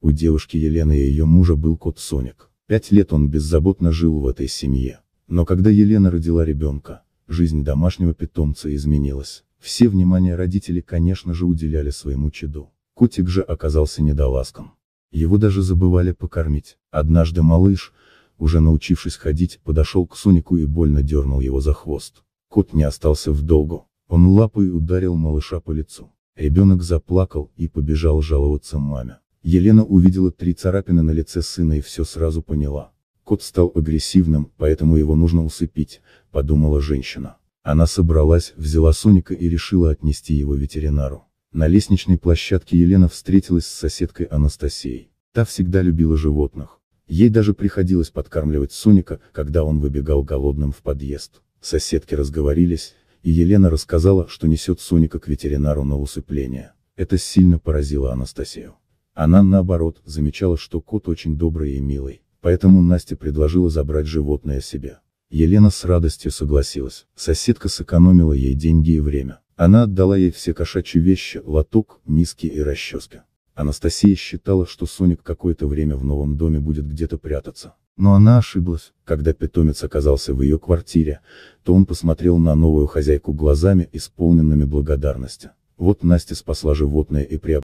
У девушки Елены и ее мужа был кот Соник. Пять лет он беззаботно жил в этой семье. Но когда Елена родила ребенка, жизнь домашнего питомца изменилась. Все внимание родители, конечно же, уделяли своему чаду. Котик же оказался недоласком. Его даже забывали покормить. Однажды малыш, уже научившись ходить, подошел к Сонику и больно дернул его за хвост. Кот не остался в долгу. Он лапой ударил малыша по лицу. Ребенок заплакал и побежал жаловаться маме. Елена увидела три царапины на лице сына и все сразу поняла. Кот стал агрессивным, поэтому его нужно усыпить, подумала женщина. Она собралась, взяла Соника и решила отнести его ветеринару. На лестничной площадке Елена встретилась с соседкой Анастасией. Та всегда любила животных. Ей даже приходилось подкармливать Соника, когда он выбегал голодным в подъезд. Соседки разговорились, и Елена рассказала, что несет Соника к ветеринару на усыпление. Это сильно поразило Анастасию. Она, наоборот, замечала, что кот очень добрый и милый, поэтому Настя предложила забрать животное себе. Елена с радостью согласилась, соседка сэкономила ей деньги и время. Она отдала ей все кошачьи вещи, лоток, миски и расческа. Анастасия считала, что Соник какое-то время в новом доме будет где-то прятаться. Но она ошиблась, когда питомец оказался в ее квартире, то он посмотрел на новую хозяйку глазами, исполненными благодарности. Вот Настя спасла животное и приобрела.